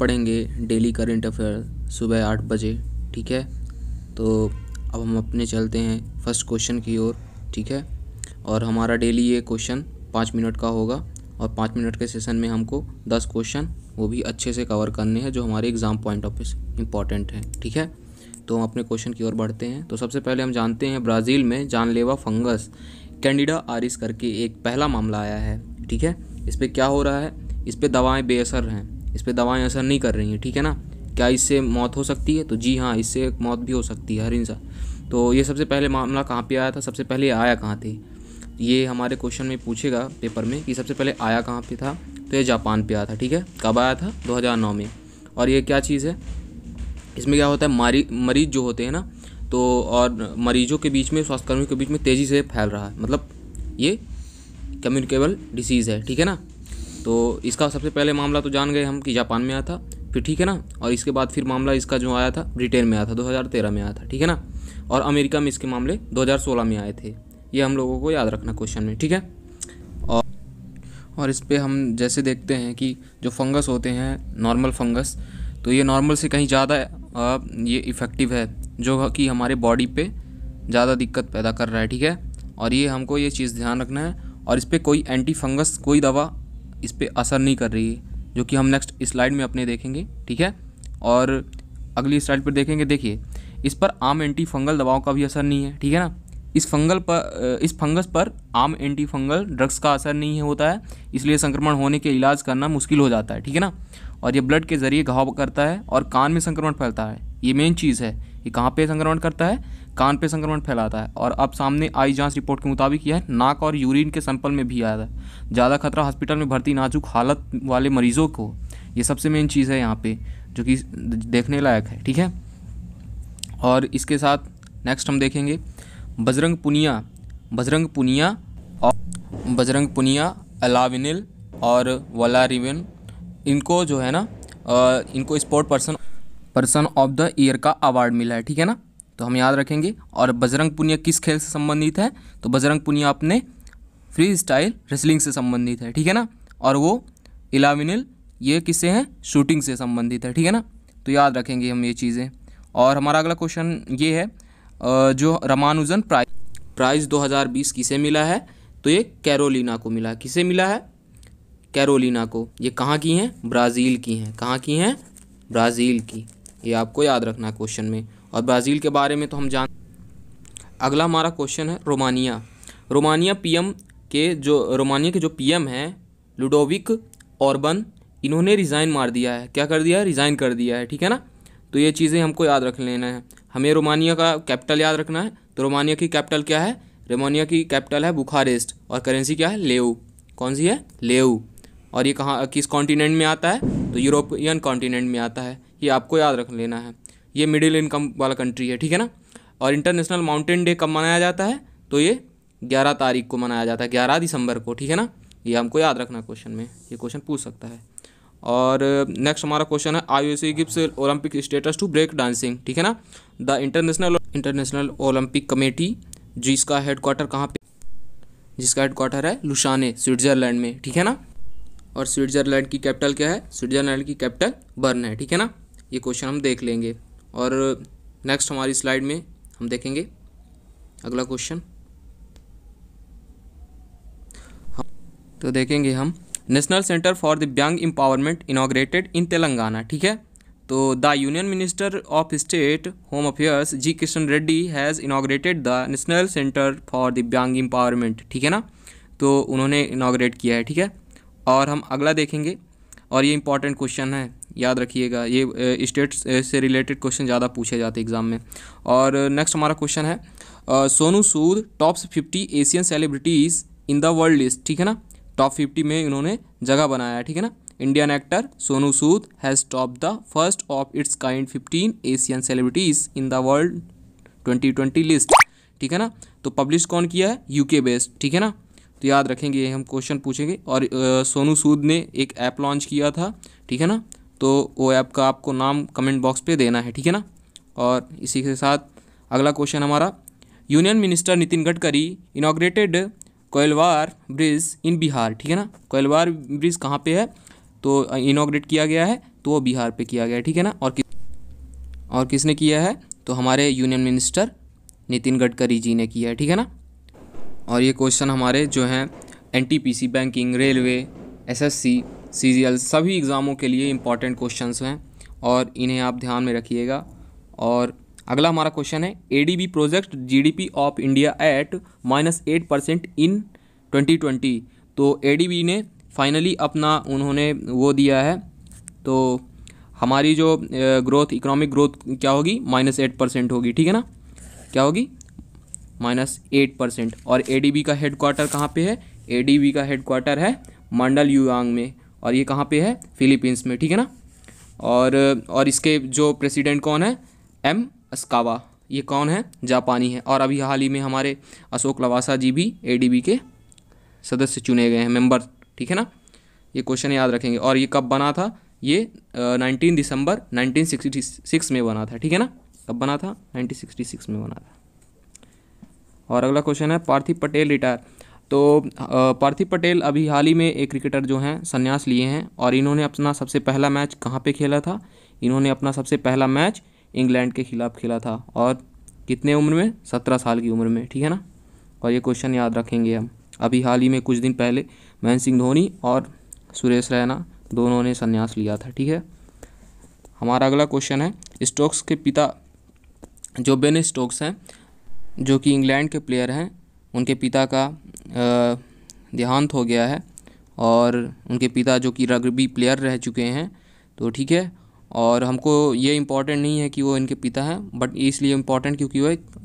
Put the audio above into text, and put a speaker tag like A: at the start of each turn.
A: पढ़ेंगे daily current affair सुबह आठ बजे ठीक है तो अब हम अपने चलते हैं फर्स्ट क्वेश्चन की ओर ठीक है और हमारा डेली ये क्वेश्चन पाँच मिनट का होगा और पाँच मिनट के सेशन में हमको दस क्वेश्चन वो भी अच्छे से कवर करने हैं जो हमारे exam point of view important है ठीक है तो हम अपने क्वेश्चन की ओर बढ़ते हैं तो सबसे पहले हम जानते हैं ब्राज़ील में जानलेवा फंगस कैंडिडा आरिस करके एक पहला मामला आया है ठीक है इस पर क्या हो रहा है इस पर दवाएँ बेअसर हैं इस पर दवाएँ असर नहीं कर रही हैं ठीक है ना क्या इससे मौत हो सकती है तो जी हाँ इससे मौत भी हो सकती है हर इंसान तो ये सबसे पहले मामला कहाँ पे आया था सबसे पहले आया कहाँ थे ये हमारे क्वेश्चन में पूछेगा पेपर में कि सबसे पहले आया कहाँ पे था तो ये जापान पे आया था ठीक है कब आया था 2009 में और ये क्या चीज़ है इसमें क्या होता है मारी मरीज जो होते हैं ना तो और मरीजों के बीच में स्वास्थ्यकर्मियों के बीच में तेज़ी से फैल रहा है मतलब ये कम्युनिकेबल डिसीज़ है ठीक है ना तो इसका सबसे पहले मामला तो जान गए हम कि जापान में आया था फिर ठीक है ना और इसके बाद फिर मामला इसका जो आया था ब्रिटेन में आया था 2013 में आया था ठीक है ना और अमेरिका में इसके मामले 2016 में आए थे ये हम लोगों को याद रखना क्वेश्चन में ठीक है और और इस पर हम जैसे देखते हैं कि जो फंगस होते हैं नॉर्मल फंगस तो ये नॉर्मल से कहीं ज़्यादा ये इफ़ेक्टिव है जो कि हमारे बॉडी पे ज़्यादा दिक्कत पैदा कर रहा है ठीक है और ये हमको ये चीज़ ध्यान रखना है और इस पर कोई एंटी फंगस कोई दवा इस पर असर नहीं कर रही है जो कि हम नेक्स्ट स्लाइड में अपने देखेंगे ठीक है और अगली स्लाइड पर देखेंगे देखिए इस पर आम एंटी फंगल दवाओं का भी असर नहीं है ठीक है ना इस फंगल पर इस फंगस पर आम एंटी फंगल ड्रग्स का असर नहीं होता है इसलिए संक्रमण होने के इलाज करना मुश्किल हो जाता है ठीक है ना और ये ब्लड के ज़रिए घाव करता है और कान में संक्रमण फैलता है ये मेन चीज़ है ये कहाँ पे संक्रमण करता है कान पे संक्रमण फैलाता है और अब सामने आई जांच रिपोर्ट के मुताबिक यह नाक और यूरिन के सैंपल में भी आया है ज़्यादा खतरा हॉस्पिटल में भर्ती नाजुक हालत वाले मरीजों को ये सबसे मेन चीज़ है यहाँ पे जो कि देखने लायक है ठीक है और इसके साथ नेक्स्ट हम देखेंगे बजरंग पुनिया बजरंग पुनिया और बजरंग पुनिया अलाविनिल और वलारिवन इनको जो है ना इनको sport person person of the year का अवार्ड मिला है ठीक है ना तो हम याद रखेंगे और बजरंग पुनिया किस खेल से संबंधित है तो बजरंग पुनिया अपने फ्री स्टाइल रेसलिंग से संबंधित है ठीक है ना और वो इलाविनिल ये किससे हैं शूटिंग से संबंधित है ठीक है ना तो याद रखेंगे हम ये चीज़ें और हमारा अगला क्वेश्चन ये है जो रामानुजन प्राइज प्राइज दो किसे मिला है तो ये कैरोलिना को मिला है किसे मिला है कैरोलिना को ये कहाँ की हैं ब्राज़ील की हैं कहाँ की हैं ब्राज़ील की ये आपको याद रखना क्वेश्चन में और ब्राज़ील के बारे में तो हम जान अगला हमारा क्वेश्चन है रोमानिया रोमानिया पीएम के जो रोमानिया के जो पीएम हैं लुडोविक ऑर्बन इन्होंने रिज़ाइन मार दिया है क्या कर दिया है रिज़ाइन कर दिया है ठीक है ना तो ये चीज़ें हमको याद रख लेना है हमें रोमानिया का कैपिटल याद रखना है तो रोमानिया की कैपिटल क्या है रोमानिया की कैपिटल है बुखारेस्ट और करेंसी क्या है लेऊ कौन सी है लेऊ और ये कहाँ किस कॉन्टिनेंट में आता है तो यूरोपियन कॉन्टिनेंट में आता है ये आपको याद रख लेना है ये मिडिल इनकम वाला कंट्री है ठीक है ना और इंटरनेशनल माउंटेन डे कब मनाया जाता है तो ये ग्यारह तारीख को मनाया जाता है ग्यारह दिसंबर को ठीक है ना ये हमको याद रखना क्वेश्चन में ये क्वेश्चन पूछ सकता है और नेक्स्ट हमारा क्वेश्चन है I O gives Olympic status to break dancing ठीक है ना the international international Olympic committee जिसका हेड क्वार्टर कहाँ पे जिसका हेड क्वार्टर है लुशाने स्विट्ज़रलैंड में ठीक है ना और स्विट्ज़रलैंड की कैपिटल क्या है स्विट्ज़रलैंड की कैपिटल बर्न है ठीक है ना ये क्वेश्चन हम देख लेंगे और नेक्स्ट हमारी स्लाइड में हम देखेंगे अगला क्वेश्चन हाँ, तो देखेंगे हम national centre for the Divyang empowerment inaugurated in Telangana ठीक है तो the union minister of state home affairs G Kishan Reddy has inaugurated the national centre for the Divyang empowerment ठीक है ना तो उन्होंने इनाग्रेट किया है ठीक है और हम अगला देखेंगे और ये इंपॉर्टेंट क्वेश्चन है याद रखिएगा ये स्टेट से रिलेटेड क्वेश्चन ज़्यादा पूछे जाते एग्ज़ाम में और नेक्स्ट हमारा क्वेश्चन है Sonu Sood top fifty Asian celebrities in the world list ठीक है ना टॉप फिफ्टी में इन्होंने जगह बनाया है ठीक है ना Indian actor Sonu Sood has top the first of its kind fifteen Asian celebrities in the world twenty twenty list ठीक है ना तो पब्लिश कौन किया है यूके बेस्ड ठीक है ना तो याद रखेंगे हम क्वेश्चन पूछेंगे और सोनू सूद ने एक ऐप लॉन्च किया था ठीक है ना तो वो ऐप का आपको नाम कमेंट बॉक्स पे देना है ठीक है ना और इसी के साथ अगला क्वेश्चन हमारा union minister Nitin Gadkari inaugurated Koilwar bridge in Bihar ठीक है ना कोयलवार ब्रिज कहाँ पे है तो इनाग्रेट किया गया है तो वो बिहार पे किया गया है ठीक है ना और कि और किसने किया है तो हमारे यूनियन मिनिस्टर नितिन गडकरी जी ने किया है ठीक है ना और ये क्वेश्चन हमारे जो हैं एन बैंकिंग रेलवे एस सी सभी एग्ज़ामों के लिए इंपॉर्टेंट क्वेश्चंस हैं और इन्हें आप ध्यान में रखिएगा और अगला हमारा क्वेश्चन है A project G of India at minus eight percent in twenty twenty तो ए ने फाइनली अपना उन्होंने वो दिया है तो हमारी जो ग्रोथ इकोनॉमिक ग्रोथ क्या होगी माइनस एट परसेंट होगी ठीक है ना क्या होगी माइनस एट परसेंट और ए का हेड क्वार्टर कहाँ पे है ए का हेड क्वार्टर है मंडल युवांग में और ये कहाँ पे है फिलीपींस में ठीक है ना और और इसके जो प्रेसिडेंट कौन है एम अस्कावा ये कौन है जापानी है और अभी हाल ही में हमारे अशोक लवासा जी भी ए के सदस्य चुने गए हैं मेंबर ठीक है ना ये क्वेश्चन याद रखेंगे और ये कब बना था ये nineteen December nineteen sixty six में बना था ठीक है ना कब बना था नाइनटीन सिक्सटी सिक्स में बना था और अगला क्वेश्चन है पार्थिव पटेल रिटायर तो पार्थिव पटेल अभी हाल ही में एक क्रिकेटर जो हैं संन्यास लिए हैं और इन्होंने अपना सबसे पहला मैच कहाँ पर खेला था इन्होंने अपना सबसे पहला मैच इंग्लैंड के खिलाफ खेला था और कितने उम्र में सत्रह साल की उम्र में ठीक है ना और ये क्वेश्चन याद रखेंगे हम अभी हाल ही में कुछ दिन पहले महेंद्र सिंह धोनी और सुरेश रैना दोनों ने संन्यास लिया था ठीक है हमारा अगला क्वेश्चन है स्टोक्स के पिता जो बेन स्टोक्स हैं जो कि इंग्लैंड के प्लेयर हैं उनके पिता का देहांत हो गया है और उनके पिता जो कि रग्बी प्लेयर रह चुके हैं तो ठीक है और हमको ये इम्पॉर्टेंट नहीं है कि वो इनके पिता हैं बट इसलिए इम्पॉर्टेंट क्योंकि वो एक